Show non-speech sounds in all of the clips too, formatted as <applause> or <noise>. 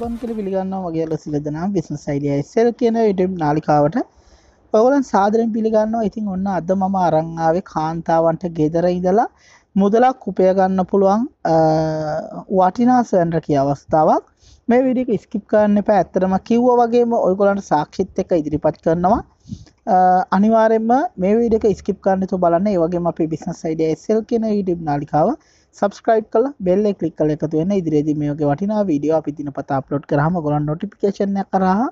සබන් කල පිළිගන්නවා වගේ ලසිලදනම් බිස්නස් අයිඩිය එස්සල් කියන YouTube නාලිකාවට ඔයගොල්ලන් සාදරයෙන් පිළිගන්නවා. ඉතින් ඔන්න අද මම අරන් ආවේ කාන්තාවන්ට ගෙදර ඉඳලා මුදලක් උපය ගන්න පුළුවන් වටිනා සෙන්ඩර් අවස්ථාවක්. මේ වීඩියෝ එක ස්කිප් කරන්න එපා. ඇත්තටම කිව්වා වගේම ඔයගොල්ලන්ට සාක්ෂිත් එක්ක ඉදිරිපත් කරනවා. අනිවාර්යයෙන්ම මේ වීඩියෝ එක ස්කිප් කරන්න තු බලන්න. ඒ වගේම අපේ බිස්නස් අයිඩිය SL කියන YouTube නාලිකාව සබස්ක්‍රයිබ් කල බෙල්ල කලික් කල එකතු වෙන ඉදිරිදි මේෝක වටිනා වීඩියෝ අපි තින පතා අප්ලෝඩ් කරහම ගොලන් නොටිකේශනය කරහ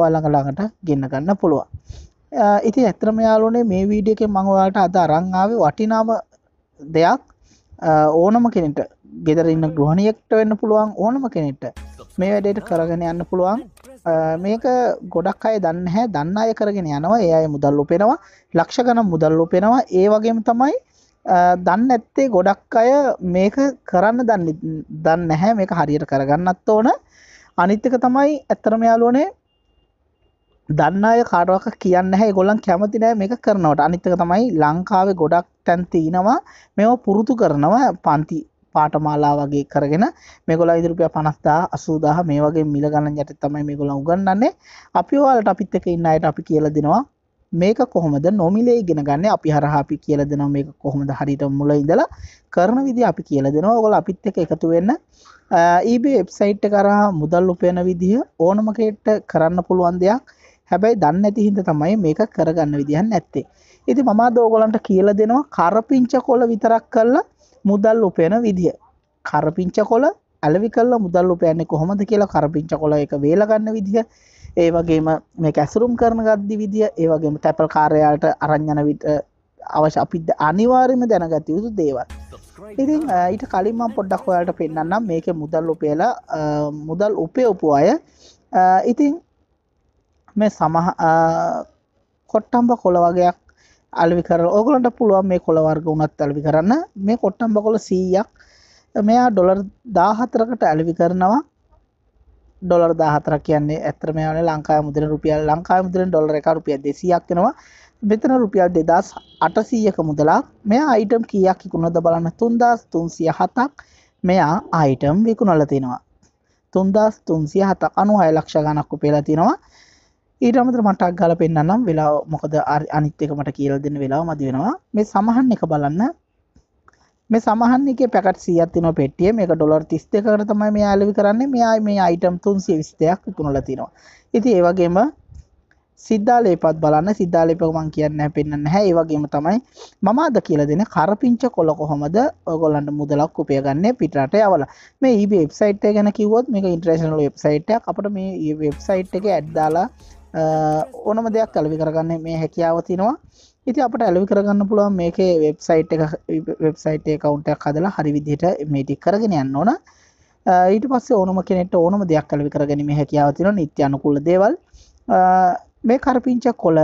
ඔයාලඟලාකට ගන්න ගන්න පුළුවන් ඉති ඇත්‍රම යාලුනේ මේ වීඩිය එක මංවාලට අද අරංාව වටිනාම දෙයක් ඕනම කෙනෙට ගෙදරන්න ගෘහණයෙක්ට වෙන්න පුළුවන් ඕනම කෙනෙට මේ වැඩට කරගෙන යන්න පුළුවන් මේක ගොඩක් අය දන්න හැ දන්න අය කරගෙන යනවා ඒ අය මුදල්ලු පෙනවා ලක්ෂ ගනම් මුදල්ලු පෙනවා ඒ වගේම තමයි දන්න ඇත්තේ ගොඩක් අය මේක කරන්න දන්න දන්න හැ මේක හරියට කරගන්නත් ඕන අනිත්තක තමයි ඇත්තරම යාලුවනේ දන්න අය කාරවක කියන්න හැ ගොලන් කැමති නෑ මේක කරනවට අනිත්තක තමයි ලංකාවේ ගොඩක් තැන්තිනවා මෙම පුරුතු කරනවා පන්ති පාටමාලා වගේ කරගෙන මේගොලා ඉදිරුපිය පනස්දා අසූදාහ මේ වගේ මිල ගණන් යට තමයි මේගොලා උගන්නන්නේ අපි ඔයාලට අපිත් එක ඉන්න අයට අපි කියල දෙනවා මේක කොහොමද නොමිලේ ඉගෙන ගන්න අපි හරහා අපි කියලා දෙනවා මේක කොහොමද හරියට මුල ඉඳලා කරන විදිය අපි කියලා දෙනවා. ඔයගොල්ලෝ අපිත් එක්ක එකතු වෙන්න eBay වෙබ්සයිට් එක කරා මුදල් උපයන විදිය ඕනම කරන්න පුළුවන් දෙයක්. හැබැයි දන්නේ නැති හින්දා තමයි මේක කරගන්න විදියක් නැත්තේ. ඉතින් මම අද ඕගලන්ට කියලා දෙනවා කරපිංච කොළ විතරක් කරලා මුදල් උපයන විදිය. කරපිංච කොළ ඇලවි කරලා මුදල් උපයන්නේ කොහොමද කියලා කරපිංච කොළ එක වේලා ගන්න විදිය. ඒ වගේම මේ ඇසුරුම් කරන ගද්දි විදිිය ඒවගේම තැපල් කාරයාට අරං්ඥන විට අවශ්‍ය අපිද අනිවාර්යම දැනගත යුතු දේවල් ඉතින් ඊට කලින්ම පොඩ්ඩක් ඔයාට පෙන්න්නම් මේක මුදල් උපේලා මුදල් උපයෝපු අය ඉතින් මේ සමහ කොට්ටම්බ කොළ වගේයක් අල්වි කර ඕගලන්ට පුළුවන් මේ කොළ වර්ග වුණත් අල්වි කරන්න මේ කොට්ටම්බ කොළ සීයක් මෙයා ඩොලර් දාහතරකට ඇලවි කරනවා ඩොලර් 14ක් කියන්නේ ඇත්තටම යන්නේ ලංකාවේ මුද්‍රණ රුපියල් ලංකාවේ මුද්‍රණ ඩොලර් එක රුපියල් 200ක් වෙනවා. මෙතන රුපියල් 2800ක මුදලක්. මෙයා අයිටම් කීයක් විකුණනද බලන්න 3307ක් මෙයා අයිටම් විකුණලා තිනවා. 3307ක් 96 ලක්ෂ ගණක් උපයලා තිනවා. ඊට අමතරව මට අක් ගාලා පෙන්නන්නම් වෙලාව මොකද අනිත් එක මට කියලා දෙන්න වෙලාව මදි වෙනවා. මේ සමහන් එක බලන්න මේ සමහන් එකේ පැකට් 100ක් තියෙනවා පෙට්ටිය. මේක ඩොලර් 32කට තමයි මේ ඇලවි කරන්නේ. මෙයා මේ අයිටම් 322ක් විකුණලා තිනවා. ඉතින් ඒ වගේම සිද්ධාලේපත් බලන්න සිද්ධාලේපක මං කියන්න පෙන්න්න හැ ඒවගේම තමයි මම අද කියල දෙන කරපිංච කොල කොහොමද ඔගොලන්ට මුදලක් උපයගන්න පිටරට යවල මේ ඒ වෙබ්සයිට් ගැන කිවොත් මේ ඉන්ට්‍රේශනල වෙබ්සයිට් අපට මේ වෙබ්සයිට් එක ඇඩ්දාලා ඕනම දෙයක් කලවි කරගන්න මේ හැකියාව තිනවා ඉති අපට ඇලවි කරගන්න පුළුවන් මේකේ වෙබ්සයිට් එක වෙබ්සයිට් කවුන්ටක් හදලා හරි විදිහට මේටික් කරගෙන යන්න ඕන ඊට පස්සේ ඕනම කෙනෙට ඕනම දෙයක් කලවි කරගැනීම හැකියාව තියෙන නිත්‍ය අනුකූල දේවල් මේ කරපිංචක් කොළ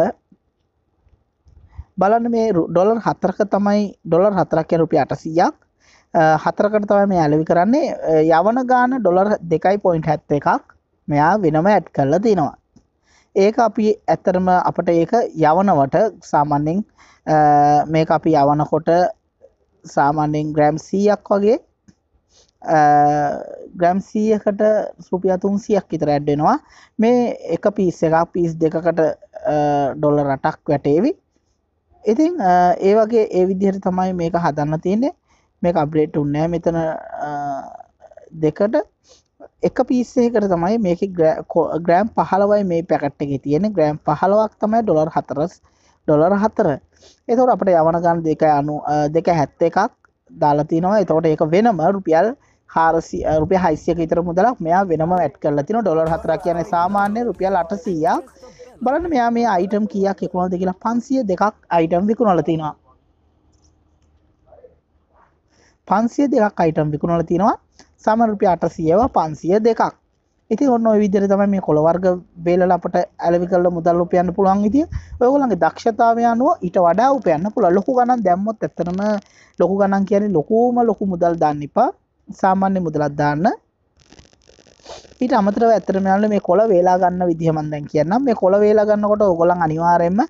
බලන්න මේ ඩොලර් හතරක තමයි ඩොලර් හතරක් කියන රුපියල් 800ක් හතරකට තමයි මේ ඇලවි කරන්නේ යවන ගාන ඩොලර් 2.71ක් මෙයා වෙනම ඇඩ් කරලා තිනවා ඒක අපි ඇත්තරම අපට ඒක යවනවට සාමන්‍යෙන් මේක අපි යවනකොට සාමාන්‍යෙන් ග්‍රෑම් සීයක් වගේ ග්‍රම් සීයකට සුපියතුන් සියක් ඉතර ඇඩ්ඩෙනවා මේ එක පිස් එක පිස් දෙකකට ඩොල්ල රටක් වැටේවි ඉතින් ඒ වගේ ඒ විදිහයට තමයි මේක හදන්න තියන්නේ මේ අප්ලේට් උන්නෑ මෙතන දෙකට එක පිස්සේකට තමයි මේක ග්‍රෑම් පහලවයි මේ පැකට් එක තියෙන ග්‍රෑම් පහලවක් තමයි ඩොලර් හතරස් ඩොලර් හතර එතවට අපට යවනගන්න දෙක අනු දෙක හැත්ත එකක් දාලතිනවා එතවට ඒක වෙනම රුපියල් හාරසි රුපිය හයිසියක විතර මුදලක් මෙයා වෙනම ඇට් කරල තින ඩොලර් හතර කියන සාමාන්‍ය රුපියල් අටසීයක් බලන්න මෙයා මේ අයිටම් කියක් එකුණල් දෙ කියලා පන්සිය දෙකක් අයිටම් විකුණලතිනවා පන්සිය දෙකක් අයිටම් විකුණල තිනවා සමරුපිය අටසියව පන්සිය දෙකක් ඉති ඔන්න විදර තම මේ කොළවර්ග බේලල අපට ඇලවි කල්ල මුදල් උපයන්න පුළුවන් ඉතිය ඔයගොලන්ගේ දක්ෂතාවය අනුව ඊට වඩා උපයන්න පුළ ලොකු ගණන් දැම්මොත් ඇතරම ලොකු ගණන් කියන්නේ ලොකූම ලොකු මුදල් දන්නපා සාමාන්‍ය මුදලත් දාන්න ඊට අමතරව ඇතරම යාලු මේ කොළ වේලා ගන්න විදිහ මම දැන් කියන්නම් මේ කොළ වේලා ගන්නකොට ඕගොල්ලන් අනිවාර්යයෙන්ම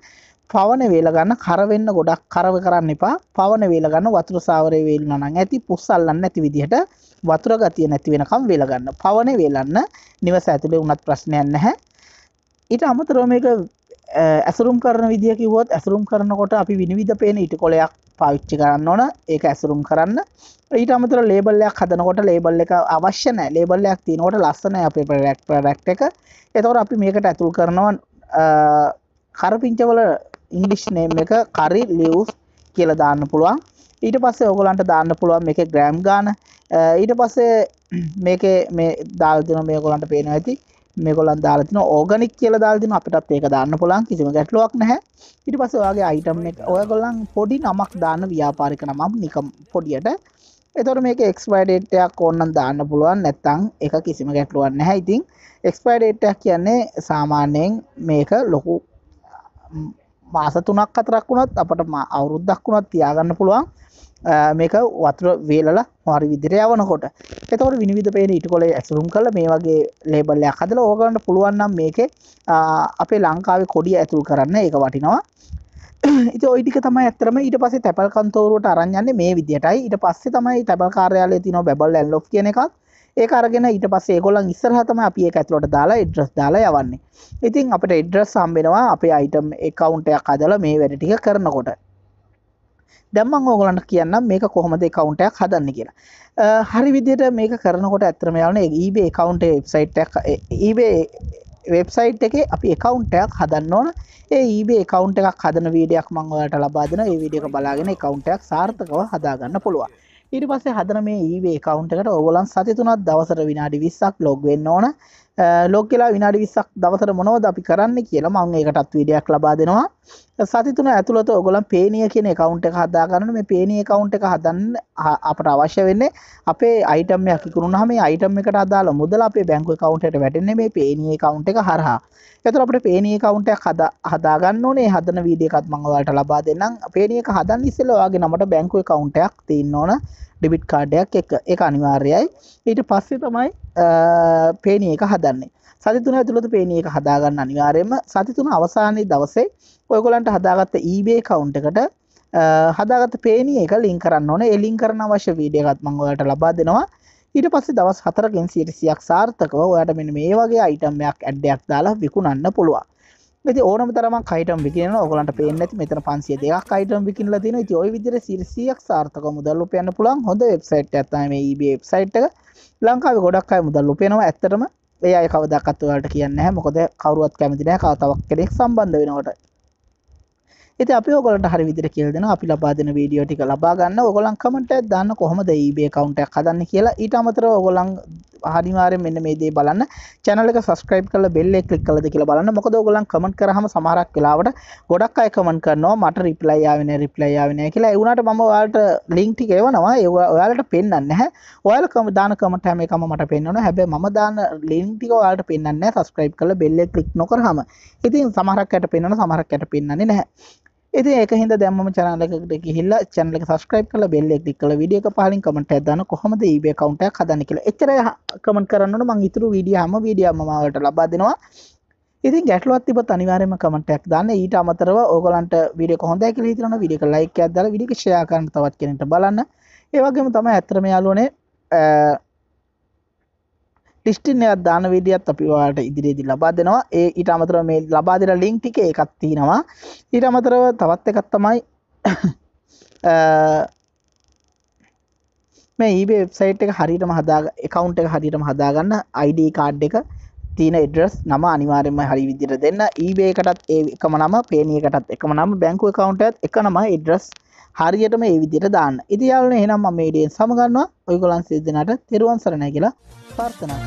පවන වේල ගන්න කර වෙන්න ගොඩක් කරව කරන්න එපා පවන වේල ගන්න වතුර සාවරේ වේලුනා නම් ඇති පුස් අල්ලන්න නැති විදිහට වතුර ගතිය නැති වෙනකම් වෙලගන්න පවන වෙලන්න නිවස ඇතුළේ උනත් ප්‍රශ්නයන් නැහැ ඊට අමතරව මේක ඇසුරුම් කරන විදිහ කිව්වොත් ඇසුරුම් කරනකොට අපි විනිවිධ පේන ඊට කොලයක් පාවිච්චි කරන්න ඕන ඒක ඇසුරුම් කරන්න ඊට අමතර ලේබල්ලයක් හදනකොට ලේබල් එක අවශ්‍ය නැහැ ලේබල්ලයක් තියෙනකොට ලස්සනයි අපේ ප්‍රොඩක්ට් ප්‍රොඩක්ට් එක එතකොට අපි මේකට ඇතුල් කරනවා කරපිංචවල ඉංග්ලිෂ් නේම් එක කරි ලිව්ස් කියලා දාන්න පුළුවන් ඊට පස්සේ ඔයගලන්ට දාන්න පුළුවන් මේකේ ග්‍රෑම් ගාන ඊට පස්සේ <clears throat> මේකේ මේ දාල්තින මේ කොලන්ට පේන ඇති මේගොලන් දාලතින ඕගනික් කියල දාල්තින අපිටත් ඒක දාන්න පුලන් කිසිම ගැටලුවක් නැහැ ඉට පස වගේ අයිටම් එක ඔයගොල්ලන් පොඩි නමක් දාන්න ව්‍යාපාරික නමම් නිකම් පොඩියට එතොර මේක එක්ස්පයිඩේටයක් ඕන්නන් දාන්න පුළුවන් නැත්තං එක කිසිම ගැටලුවන්න හැයිතින් එක්ස්පයිඩේටක් කියන්නේ සාමාන්‍යයෙන් මේක ලොකු මාස තුනක් අතරක් වුණත් අපට අවුරුද්දක් වුණත් තියාගන්න පුළුවන් මේක වතුර වේලලා මාරි විදිර යවනකොට එතවට විනිවිධ පේන ඉට කොල ඇසුරුම් කළ මේ වගේ ලේබල්ලයක් හදල ඕගන්ට පුළුවන්නම් මේක අපේ ලංකාවේ කොඩිය ඇතුරු කරන්න ඒක වටිනවා ඉති ඔයිටික තමයි ඇතරම ඊට පසේ තැපල් කන්තෝරුට අරන්යන්න මේ විදිහටයි ඊට පස්සේ තමයි තැපල් කාර්යාලය තින බැබල් ඇල්ලො කියන එකක් ඒ අරගෙන ඊට පස්සේ ගොලන් ඉස්සරහතම අපි එක ඇතුලට දාලා ඉඩ්‍රස් දාලා යවන්නේ ඉතින් අපට ඉඩ්‍රස් සම්බෙනවා අපේ අයිටම් එකකවුන්ටයක් අදල මේ වැඩටික කරනකොට දැම්මං ඕගලන්ට කියන්න මේක කොහොමද කවුන්ටයක් හදන්න කියලා හරි විදියට මේක කරනකොට ඇත්‍රම යන ඒබේ කවුන්ට වෙබ්සයිට් ඒබේ වෙබ්සයිට් එක අපි එකකවුන්ටයක් හදන්න ඕන ඒ ඒබේ කවුන්ට එකක් හදන වීඩියක් මංවලට ලබාදන ඒ විඩියක බලාගෙන කවුන්ටයක් සාර්ථකව හදාගන්න පුළුවන් ඉරි පසේ හදන මේ ඒබේ කවුන්ට එකට ඔගලන් සතිතුනත් දවසර විනාඩි විස්සක් ලොග්වෙන්න ඕන Uh, ලෝක කියලා විනාඩි විස්සක් දවසර මොනවද අපි කරන්න කියලා මං ඒකටත් විඩියක් ලබා දෙනවා uh, සතිතුන ඇතුළත ඔගොලන් පේනිය කියන කවුන්ට එක හදා කරන මේ පේනිය කවුන්ට එක හදන්න uh, අපට අවශ්‍ය වෙන්නේ අපේ අයිටම් යකිකරුණ හම අයිටම් එකට අදාල මුදල අපේ බැංකු කවුන්ට වැටන්නේ මේ පේනිය කවුන්ට එක හරහා එතුර අපට පේනිය කවුන්ට හද හදාගන්න ඕනේ හදන වීඩියකත් මංවලට ලබා දෙන්නම් පේනියක හදන් ඉස්සෙල්වාගේ නමට බැංකුව කවුන්ටයක් තින්න ඕන ඩෙබිට් කාඩයක් එක එක අනිවාර්යයි ඊට පස්සේ තමයි පේනිය එක හදන්නේ සතිතුන ඇතුළත පේනිය එක හදාගන්න අනිවාරයම සතිතුන අවසානයේ දවසේ ඔයගොලන්ට හදාගත්ත ඊබේ කවුන්ට එකට හදාගත පේනිය එක ලින් කරන්න ඕන එලින් කරන අවශ්‍ය වීඩියගත් මංගලට ලබා දෙනවා ඊට පස්සේ දවස් හතරකින් සිරිසියක් සාර්ථකව ඔයාට මෙන්න මේ වගේ අයිටම්යක් ඇඩ්ඩයක් දාලා විකුණන්න පුළුවන් මෙති ඕනම තරම කයිටම් විකින ඔගලන්ට පේනැති මෙතන පන්සිේ දෙයක් අයිටම් විකිල තින ඔයි විදිර සිරසියක් සාර්ථක මුදල්ලු පයන්න පුළන් හොඳ වෙබ්සයිට් ඇතම වෙබ්සයිට් එක ලංකාව ගොඩක් අයි මුදල්ලු පෙනවා ඇත්තරම ඒයි කවදක්කත්තුවලට කියන්න මොකද කවරුවත් කැමතින කතාවක් කෙනෙක් සම්බන්ධ වෙනවට ඇති අප ඔගලට හරි විදිර කියල්දෙන අපි ලබාදන වීඩියෝ ටික ලබාගන්න ඔගොලන් කමට දන්න කොහොමද ඒබේ කවුන්ට කදන්න කියලා ඊට අමතර ඔගොලන් හනිවාරෙන් මෙන්න මේ දේ බලන්න channel එක subscribe කරලා bell එක click කළද කියලා බලන්න මොකද ඔයගොල්ලන් comment කරාම සමහරක් වෙලාවට ගොඩක් අය comment කරනවා මට reply ආවේ නැහැ reply ආවේ නැහැ කියලා ඒ වුණාට මම ඔයාලට link ටික එවනවා ඒ ඔයාලට පෙන්වන්නේ නැහැ ඔයාලා කම දාන comment හැම එකම මට පෙන්වනවා හැබැයි මම දාන link ටික ඔයාලට පෙන්වන්නේ නැහැ subscribe කරලා bell එක click නොකරාම ඉතින් සමහරක් අයට පෙන්වනවා සමහරක් අයට පෙන්වන්නේ නැහැ ඉති ඒකහිද දැම චනලකට ගහිල්ල චැනල සස්ක්‍රයිප් කල බෙල්ලෙක් කල විඩිය පහලින් කමට දන කොහොමද ඒබේ කවන්ට හදන කියල එචර කමට කරන්නට මං ඉතුරු විඩියහම විඩියමමාවට ලබා දෙනවා ඉතින් ගැටලුවත් තිබ අනිවාරම කමටක් දන්න ඊට අමතරව ඕගලන්ට විඩිය කොහොඳ කියල හිතරන විඩික ලයික අදල විඩික ෂයාකරන තවත් කෙනට බලන්න ඒවගේම තම ඇත්‍රම යාලුවනේ ටිස්ටින් එකත් දාන විඩියත් අපි වාට ඉදිරිදි ලබා දෙනවා ඒ ඊට අමතර මේ ලබා දෙන ලින්ක් ටික එකක් තියෙනවා ඊට අමතරව තවත් එකක් තමයි <coughs> මේ ඊබේ වෙබ්සයිට් එක හරියටම හදා account එක හරියටම හදාගන්න ID කාඩ් එක තියෙන ඉඩස් නම අනිවාරෙන්ම හරි විදිර දෙන්න ඒබේකටත් ඒ එකම නම පේනියකටත් එකම නම බැංකු කවන්ට එක නම ඉඩස් හරියටම ඒ විදිර දාන්න ඉතියාවන එනම් මේඩියෙන් සමගන්නවා ඔයගොලන් සිදනට තෙරුවන් සරණ කියලා පර්ථනා.